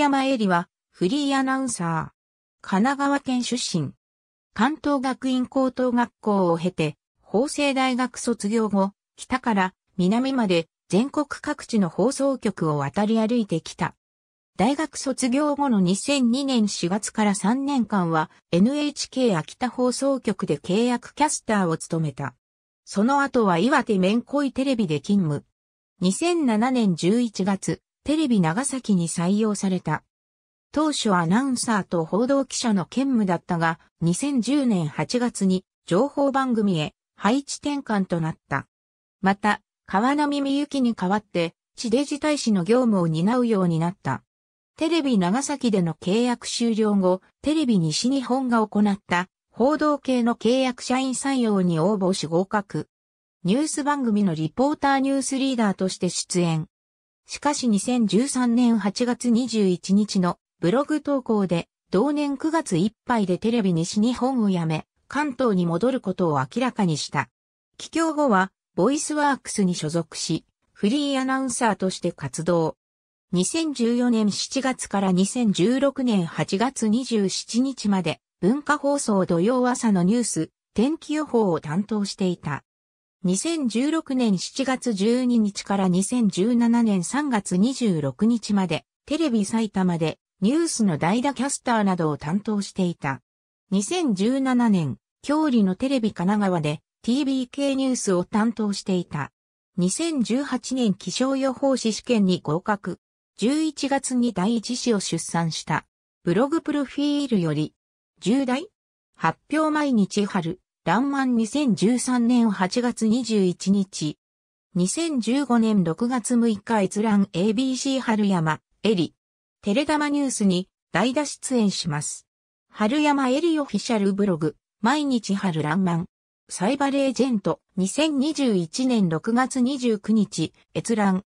山恵里は、フリーアナウンサー。神奈川県出身。関東学院高等学校を経て、法政大学卒業後、北から南まで全国各地の放送局を渡り歩いてきた。大学卒業後の2002年4月から3年間は NHK 秋田放送局で契約キャスターを務めた。その後は岩手面恋テレビで勤務。2007年11月、テレビ長崎に採用された。当初アナウンサーと報道記者の兼務だったが、2010年8月に情報番組へ配置転換となった。また、川波美幸に代わって、地デジ大使の業務を担うようになった。テレビ長崎での契約終了後、テレビ西日本が行った報道系の契約社員採用に応募し合格。ニュース番組のリポーターニュースリーダーとして出演。しかし2013年8月21日のブログ投稿で、同年9月いっぱいでテレビ西日本を辞め、関東に戻ることを明らかにした。帰郷後は、ボイスワークスに所属し、フリーアナウンサーとして活動。2014年7月から2016年8月27日まで、文化放送土曜朝のニュース、天気予報を担当していた。2016年7月12日から2017年3月26日まで、テレビ埼玉でニュースの代打キャスターなどを担当していた。2017年、郷里のテレビ神奈川で TBK ニュースを担当していた。2018年気象予報士試験に合格。11月に第一子を出産した。ブログプロフィールより、10代発表毎日春、ランマン2013年8月21日。2015年6月6日閲覧 ABC 春山、エリ。テレ玉ニュースに代打出演します。春山エリオフィシャルブログ、毎日春ランマン。サイバレージェント、2021年6月29日、閲覧。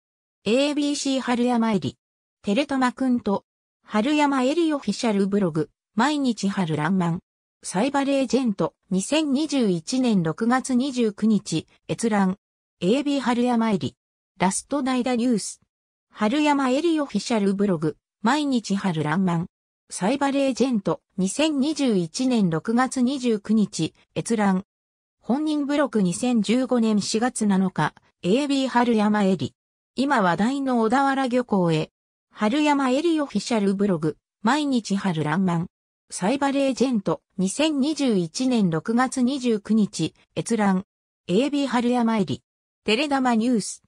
ABC 春山エリ。テレ玉くんと、春山エリオフィシャルブログ、毎日春ランマン。サイバレージェント、2021年6月29日、閲覧。AB 春山エリ。ラスト代打ニュース。春山エリオフィシャルブログ。毎日春らんまん。サイバレージェント。2021年6月29日、閲覧。本人ブログ2015年4月7日、AB 春山エリ。今話題の小田原漁港へ。春山エリオフィシャルブログ。毎日春らんまん。サイバレージェント、2021年6月29日、閲覧、AB 春山エリ、テレ玉ニュース、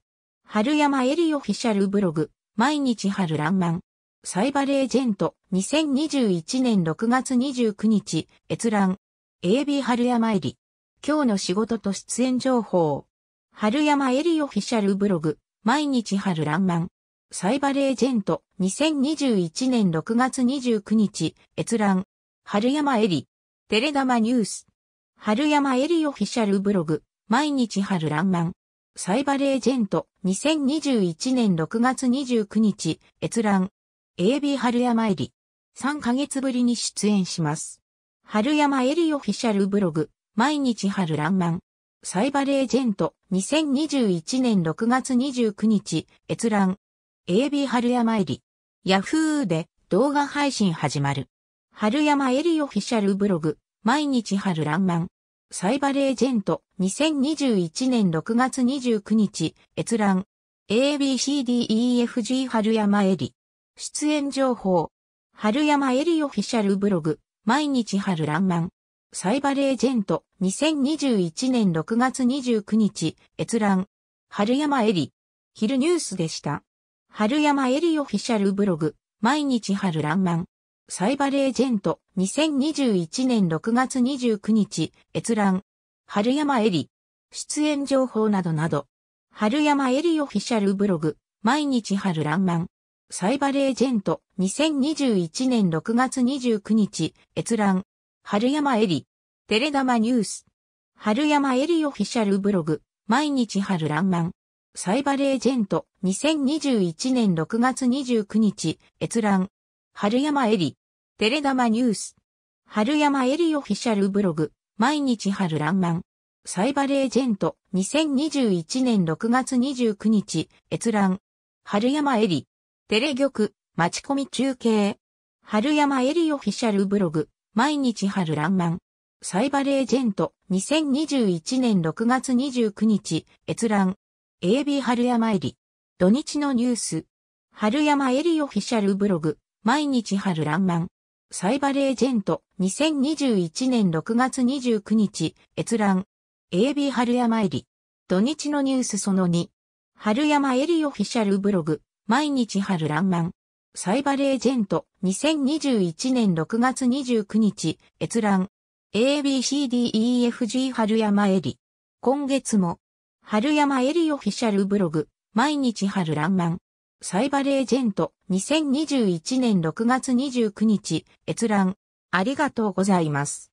春山エリオフィシャルブログ、毎日春らんまん。サイバレージェント、2021年6月29日、閲覧、AB 春山エリ、今日の仕事と出演情報、春山エリオフィシャルブログ、毎日春らんまん。サイバレージェント、2021年6月29日、閲覧、春山エリ。テレ玉ニュース。春山エリオフィシャルブログ。毎日春らんまん。サイバレージェント。2021年6月29日。閲覧。AB 春山エリ。3ヶ月ぶりに出演します。春山エリオフィシャルブログ。毎日春らんまん。サイバレージェント。2021年6月29日。閲覧。AB 春山エリ。ヤフーで動画配信始まる。春山エリオフィシャルブログ、毎日春ランマン。サイバレージェント、2021年6月29日、閲覧。ABCDEFG 春山エリ。出演情報。春山エリオフィシャルブログ、毎日春ランマン。サイバレージェント、2021年6月29日、閲覧。春山エリ。昼ニュースでした。春山エリオフィシャルブログ、毎日春ランマン。サイバレージェント、2021年6月29日、閲覧、春山エリ、出演情報などなど、春山エリオフィシャルブログ、毎日春らんまん、サイバレージェント、2021年6月29日、閲覧、春山エリ、テレダマニュース、春山エリオフィシャルブログ、毎日春らんまん、サイバレージェント、2021年6月29日、閲覧、春山エリ。テレ玉ニュース。春山エリオフィシャルブログ。毎日春らんまん。サイバレージェント。2021年6月29日。閲覧。春山エリ。テレ玉。待ち込み中継。春山エリオフィシャルブログ。毎日春らんまん。サイバレージェント。2021年6月29日。閲覧。AB 春山エリ。土日のニュース。春山エリオフィシャルブログ。毎日春爛漫。サイバレージェント、2021年6月29日、閲覧。AB 春山エリ。土日のニュースその2。春山エリオフィシャルブログ、毎日春爛漫。サイバレージェント、2021年6月29日、閲覧。ABCDEFG 春山エリ。今月も、春山エリオフィシャルブログ、毎日春爛漫。サイバレージェント、2021年6月29日、閲覧、ありがとうございます。